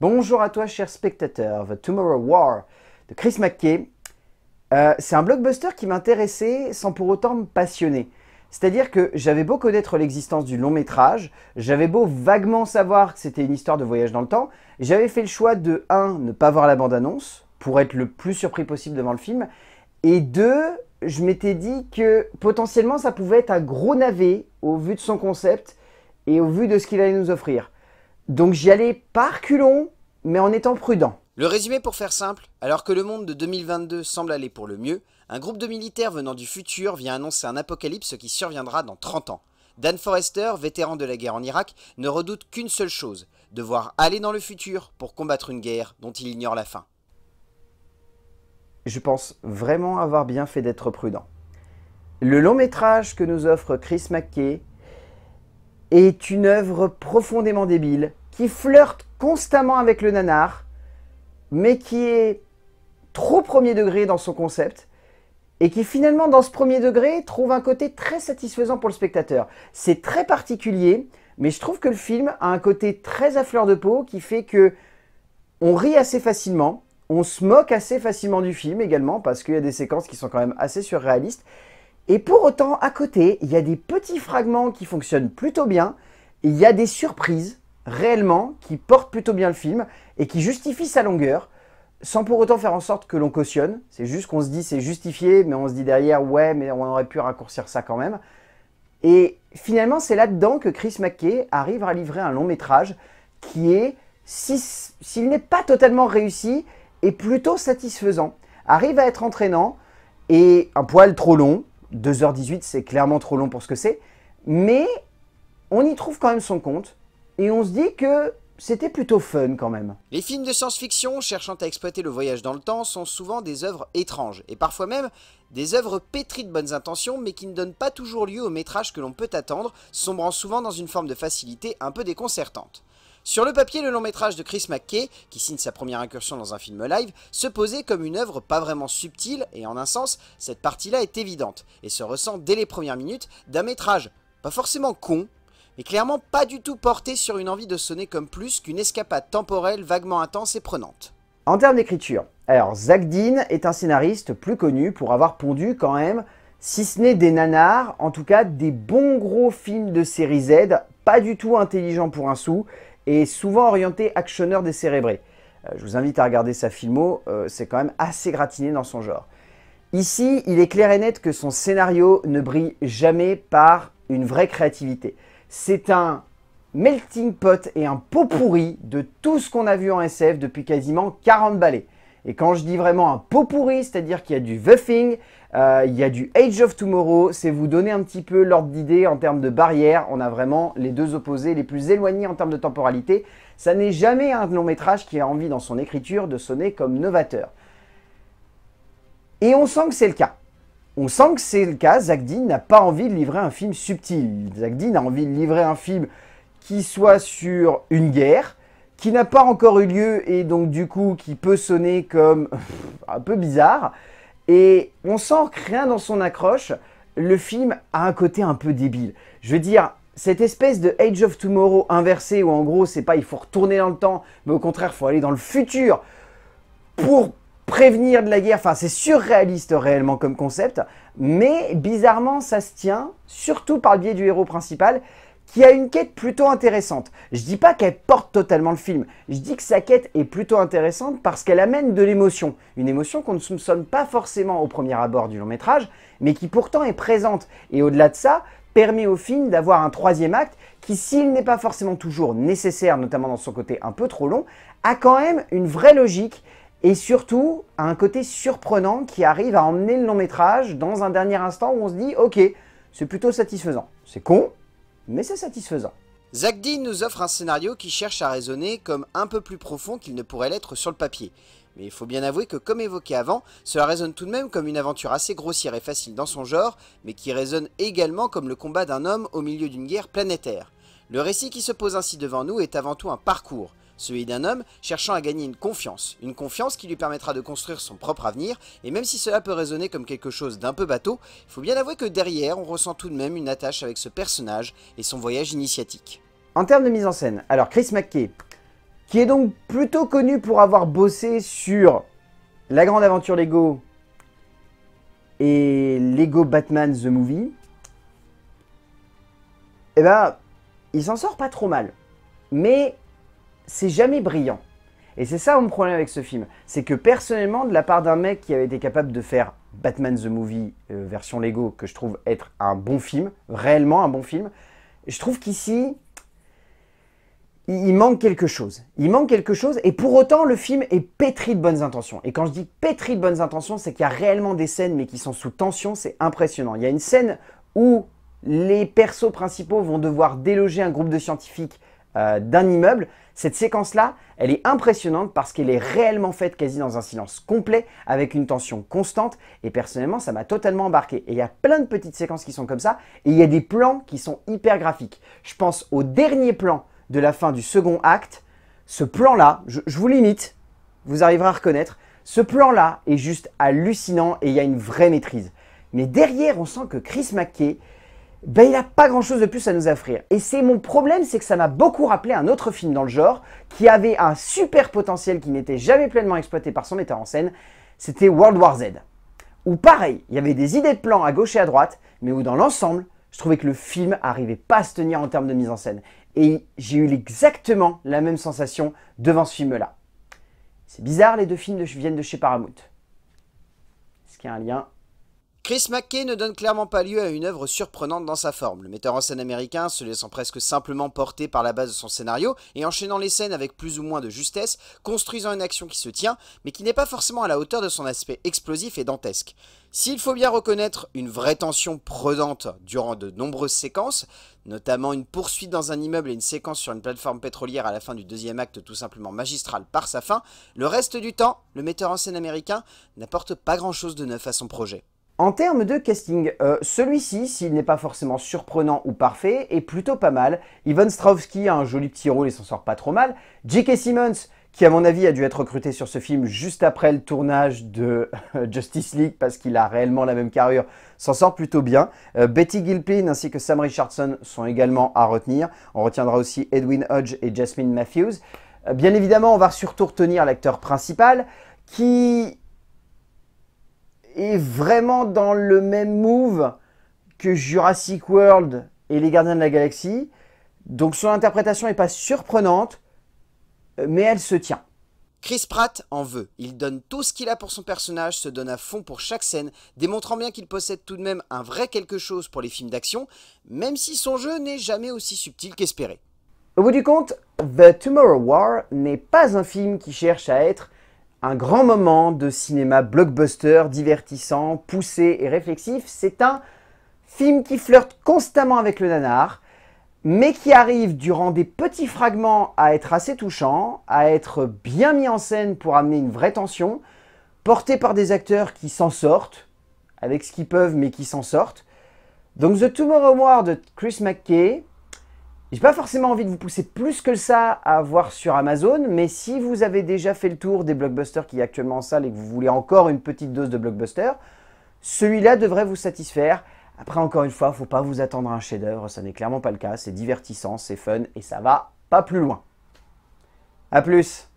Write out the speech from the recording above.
Bonjour à toi, cher spectateur. The Tomorrow War de Chris McKay. Euh, c'est un blockbuster qui m'intéressait sans pour autant me passionner. C'est-à-dire que j'avais beau connaître l'existence du long métrage, j'avais beau vaguement savoir que c'était une histoire de voyage dans le temps, j'avais fait le choix de 1. ne pas voir la bande-annonce pour être le plus surpris possible devant le film, et 2. je m'étais dit que potentiellement ça pouvait être un gros navet au vu de son concept et au vu de ce qu'il allait nous offrir. Donc j'y allais par culon, mais en étant prudent. Le résumé pour faire simple, alors que le monde de 2022 semble aller pour le mieux, un groupe de militaires venant du futur vient annoncer un apocalypse qui surviendra dans 30 ans. Dan Forrester, vétéran de la guerre en Irak, ne redoute qu'une seule chose, devoir aller dans le futur pour combattre une guerre dont il ignore la fin. Je pense vraiment avoir bien fait d'être prudent. Le long métrage que nous offre Chris McKay est une œuvre profondément débile, qui flirte constamment avec le nanar, mais qui est trop premier degré dans son concept, et qui finalement dans ce premier degré trouve un côté très satisfaisant pour le spectateur. C'est très particulier, mais je trouve que le film a un côté très à fleur de peau qui fait que on rit assez facilement, on se moque assez facilement du film également parce qu'il y a des séquences qui sont quand même assez surréalistes et pour autant, à côté, il y a des petits fragments qui fonctionnent plutôt bien. Il y a des surprises, réellement, qui portent plutôt bien le film et qui justifient sa longueur, sans pour autant faire en sorte que l'on cautionne. C'est juste qu'on se dit c'est justifié, mais on se dit derrière, ouais, mais on aurait pu raccourcir ça quand même. Et finalement, c'est là-dedans que Chris McKay arrive à livrer un long métrage qui est, s'il n'est pas totalement réussi, est plutôt satisfaisant. Arrive à être entraînant et un poil trop long, 2h18, c'est clairement trop long pour ce que c'est. Mais on y trouve quand même son compte. Et on se dit que c'était plutôt fun quand même. Les films de science-fiction cherchant à exploiter le voyage dans le temps sont souvent des œuvres étranges, et parfois même des œuvres pétries de bonnes intentions mais qui ne donnent pas toujours lieu au métrage que l'on peut attendre, sombrant souvent dans une forme de facilité un peu déconcertante. Sur le papier, le long métrage de Chris McKay, qui signe sa première incursion dans un film live, se posait comme une œuvre pas vraiment subtile, et en un sens, cette partie-là est évidente, et se ressent dès les premières minutes d'un métrage pas forcément con, et clairement pas du tout porté sur une envie de sonner comme plus qu'une escapade temporelle vaguement intense et prenante. En termes d'écriture, alors Zach Dean est un scénariste plus connu pour avoir pondu quand même, si ce n'est des nanars, en tout cas des bons gros films de série Z, pas du tout intelligents pour un sou, et souvent orientés actionneurs décérébrés. cérébrés. Euh, je vous invite à regarder sa filmo, euh, c'est quand même assez gratiné dans son genre. Ici, il est clair et net que son scénario ne brille jamais par une vraie créativité. C'est un melting pot et un pot pourri de tout ce qu'on a vu en SF depuis quasiment 40 ballets. Et quand je dis vraiment un pot pourri, c'est-à-dire qu'il y a du The euh, il y a du Age of Tomorrow, c'est vous donner un petit peu l'ordre d'idée en termes de barrière. On a vraiment les deux opposés les plus éloignés en termes de temporalité. Ça n'est jamais un long métrage qui a envie dans son écriture de sonner comme novateur. Et on sent que c'est le cas. On sent que c'est le cas, Zach Dean n'a pas envie de livrer un film subtil. Zach Dean a envie de livrer un film qui soit sur une guerre, qui n'a pas encore eu lieu et donc du coup qui peut sonner comme un peu bizarre. Et on sent que rien dans son accroche, le film a un côté un peu débile. Je veux dire, cette espèce de Age of Tomorrow inversé où en gros c'est pas il faut retourner dans le temps, mais au contraire il faut aller dans le futur pour prévenir de la guerre, enfin c'est surréaliste réellement comme concept, mais bizarrement ça se tient, surtout par le biais du héros principal, qui a une quête plutôt intéressante. Je dis pas qu'elle porte totalement le film, je dis que sa quête est plutôt intéressante parce qu'elle amène de l'émotion. Une émotion qu'on ne soupçonne pas forcément au premier abord du long métrage, mais qui pourtant est présente. Et au-delà de ça, permet au film d'avoir un troisième acte qui, s'il n'est pas forcément toujours nécessaire, notamment dans son côté un peu trop long, a quand même une vraie logique et surtout à un côté surprenant qui arrive à emmener le long métrage dans un dernier instant où on se dit ok, c'est plutôt satisfaisant. C'est con, mais c'est satisfaisant. Zach Dean nous offre un scénario qui cherche à raisonner comme un peu plus profond qu'il ne pourrait l'être sur le papier. Mais il faut bien avouer que, comme évoqué avant, cela résonne tout de même comme une aventure assez grossière et facile dans son genre, mais qui résonne également comme le combat d'un homme au milieu d'une guerre planétaire. Le récit qui se pose ainsi devant nous est avant tout un parcours, celui d'un homme cherchant à gagner une confiance, une confiance qui lui permettra de construire son propre avenir, et même si cela peut résonner comme quelque chose d'un peu bateau, il faut bien avouer que derrière on ressent tout de même une attache avec ce personnage et son voyage initiatique. En termes de mise en scène, alors Chris McKay, qui est donc plutôt connu pour avoir bossé sur La Grande Aventure Lego et Lego Batman The Movie, eh ben, il s'en sort pas trop mal. Mais c'est jamais brillant. Et c'est ça mon problème avec ce film. C'est que personnellement, de la part d'un mec qui avait été capable de faire Batman the Movie euh, version Lego, que je trouve être un bon film, réellement un bon film, je trouve qu'ici, il manque quelque chose. Il manque quelque chose et pour autant le film est pétri de bonnes intentions. Et quand je dis pétri de bonnes intentions, c'est qu'il y a réellement des scènes mais qui sont sous tension, c'est impressionnant. Il y a une scène où les persos principaux vont devoir déloger un groupe de scientifiques euh, d'un immeuble. Cette séquence-là, elle est impressionnante parce qu'elle est réellement faite quasi dans un silence complet, avec une tension constante, et personnellement, ça m'a totalement embarqué. Et il y a plein de petites séquences qui sont comme ça, et il y a des plans qui sont hyper graphiques. Je pense au dernier plan de la fin du second acte. Ce plan-là, je, vous limite, vous arriverez à reconnaître, ce plan-là est juste hallucinant et il y a une vraie maîtrise. Mais derrière, on sent que Chris McKay, ben, il n'a pas grand-chose de plus à nous offrir. Et c'est mon problème, c'est que ça m'a beaucoup rappelé un autre film dans le genre, qui avait un super potentiel qui n'était jamais pleinement exploité par son metteur en scène, c'était World War Z. Où pareil, il y avait des idées de plans à gauche et à droite, mais où dans l'ensemble, je trouvais que le film n'arrivait pas à se tenir en termes de mise en scène. Et j'ai eu exactement la même sensation devant ce film-là. C'est bizarre, les deux films de, viennent de chez Paramount. Est-ce qu'il y a un lien Chris McKay ne donne clairement pas lieu à une œuvre surprenante dans sa forme, le metteur en scène américain se laissant presque simplement porter par la base de son scénario et enchaînant les scènes avec plus ou moins de justesse, construisant une action qui se tient, mais qui n'est pas forcément à la hauteur de son aspect explosif et dantesque. S'il faut bien reconnaître une vraie tension prenante durant de nombreuses séquences, notamment une poursuite dans un immeuble et une séquence sur une plateforme pétrolière à la fin du deuxième acte tout simplement magistral par sa fin, le reste du temps, le metteur en scène américain n'apporte pas grand-chose de neuf à son projet. En termes de casting, euh, celui-ci, s'il n'est pas forcément surprenant ou parfait, est plutôt pas mal. Ivan Strahovski a un joli petit rôle et s'en sort pas trop mal. J.K. Simmons, qui à mon avis a dû être recruté sur ce film juste après le tournage de euh, Justice League parce qu'il a réellement la même carrure, s'en sort plutôt bien. Euh, Betty Gilpin ainsi que Sam Richardson sont également à retenir. On retiendra aussi Edwin Hodge et Jasmine Matthews. bien évidemment, on va surtout retenir l'acteur principal qui est vraiment dans le même move que Jurassic World et Les Gardiens de la Galaxie. Donc son interprétation n'est pas surprenante, mais elle se tient. Chris Pratt en veut. Il donne tout ce qu'il a pour son personnage, se donne à fond pour chaque scène, démontrant bien qu'il possède tout de même un vrai quelque chose pour les films d'action, même si son jeu n'est jamais aussi subtil qu'espéré. Au bout du compte, The Tomorrow War n'est pas un film qui cherche à être un grand moment de cinéma blockbuster, divertissant, poussé et réflexif, c'est un film qui flirte constamment avec le nanar, mais qui arrive durant des petits fragments à être assez touchant, à être bien mis en scène pour amener une vraie tension, porté par des acteurs qui s'en sortent, avec ce qu'ils peuvent mais qui s'en sortent. Donc The Tomorrow War de Chris McKay, j'ai pas forcément envie de vous pousser plus que ça à voir sur Amazon, mais si vous avez déjà fait le tour des blockbusters qui est actuellement en salle et que vous voulez encore une petite dose de blockbuster, celui-là devrait vous satisfaire. Après, encore une fois, faut pas vous attendre à un chef-d'œuvre, ça n'est clairement pas le cas. C'est divertissant, c'est fun et ça va pas plus loin. A plus